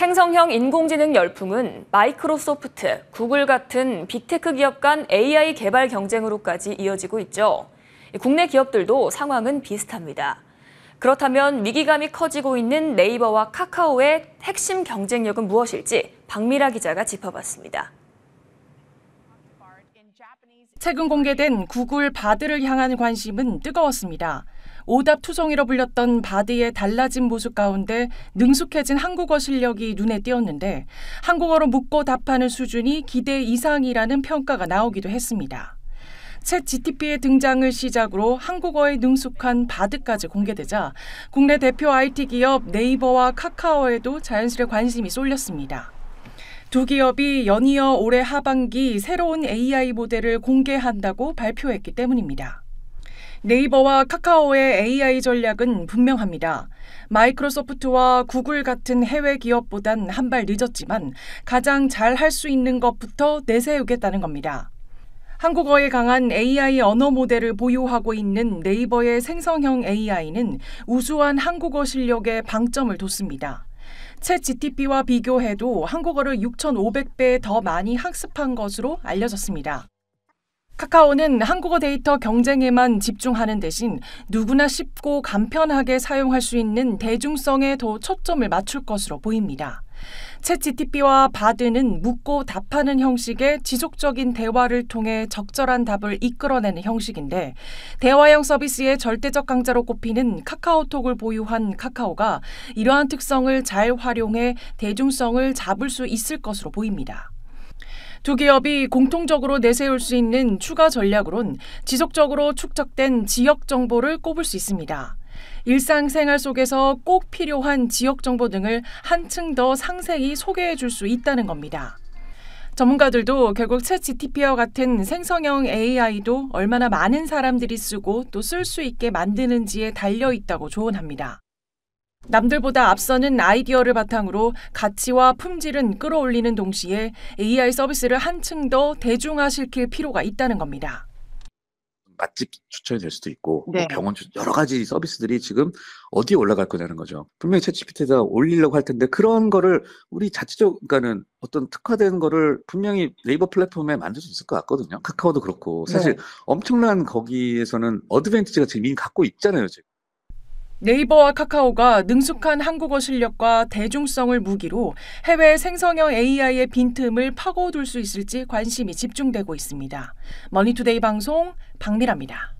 생성형 인공지능 열풍은 마이크로소프트, 구글 같은 빅테크 기업 간 AI 개발 경쟁으로까지 이어지고 있죠. 국내 기업들도 상황은 비슷합니다. 그렇다면 위기감이 커지고 있는 네이버와 카카오의 핵심 경쟁력은 무엇일지 박미라 기자가 짚어봤습니다. 최근 공개된 구글 바드를 향한 관심은 뜨거웠습니다. 오답 투성이로 불렸던 바디의 달라진 모습 가운데 능숙해진 한국어 실력이 눈에 띄었는데 한국어로 묻고 답하는 수준이 기대 이상이라는 평가가 나오기도 했습니다. 챗 GTP의 등장을 시작으로 한국어에 능숙한 바드까지 공개되자 국내 대표 IT 기업 네이버와 카카오에도 자연스레 관심이 쏠렸습니다. 두 기업이 연이어 올해 하반기 새로운 AI 모델을 공개한다고 발표했기 때문입니다. 네이버와 카카오의 AI 전략은 분명합니다. 마이크로소프트와 구글 같은 해외 기업보단 한 발 늦었지만 가장 잘 할 수 있는 것부터 내세우겠다는 겁니다. 한국어에 강한 AI 언어 모델을 보유하고 있는 네이버의 생성형 AI는 우수한 한국어 실력에 방점을 뒀습니다. 채 GTP와 비교해도 한국어를 6,500배 더 많이 학습한 것으로 알려졌습니다. 카카오는 한국어 데이터 경쟁에만 집중하는 대신 누구나 쉽고 간편하게 사용할 수 있는 대중성에 더 초점을 맞출 것으로 보입니다. 챗GTP와 바드는 묻고 답하는 형식의 지속적인 대화를 통해 적절한 답을 이끌어내는 형식인데 대화형 서비스의 절대적 강자로 꼽히는 카카오톡을 보유한 카카오가 이러한 특성을 잘 활용해 대중성을 잡을 수 있을 것으로 보입니다. 두 기업이 공통적으로 내세울 수 있는 추가 전략으론 지속적으로 축적된 지역 정보를 꼽을 수 있습니다. 일상생활 속에서 꼭 필요한 지역 정보 등을 한층 더 상세히 소개해 줄 수 있다는 겁니다. 전문가들도 결국 챗 GTP와 같은 생성형 AI도 얼마나 많은 사람들이 쓰고 또 쓸 수 있게 만드는지에 달려 있다고 조언합니다. 남들보다 앞서는 아이디어를 바탕으로 가치와 품질은 끌어올리는 동시에 AI 서비스를 한층 더 대중화시킬 필요가 있다는 겁니다. 맛집 추천이 될 수도 있고 뭐 네. 병원 추천, 여러 가지 서비스들이 지금 어디에 올라갈 거냐는 거죠. 분명히 채취피트에다 올리려고 할 텐데 그런 거를 우리 자체적 그러니까는 어떤 특화된 거를 분명히 네이버 플랫폼에 만들 수 있을 것 같거든요. 카카오도 그렇고 사실 네. 엄청난 거기에서는 어드밴티지가 지금 이미 갖고 있잖아요. 지금. 네이버와 카카오가 능숙한 한국어 실력과 대중성을 무기로 해외 생성형 AI의 빈틈을 파고들 수 있을지 관심이 집중되고 있습니다. 머니투데이 방송 박미라입니다.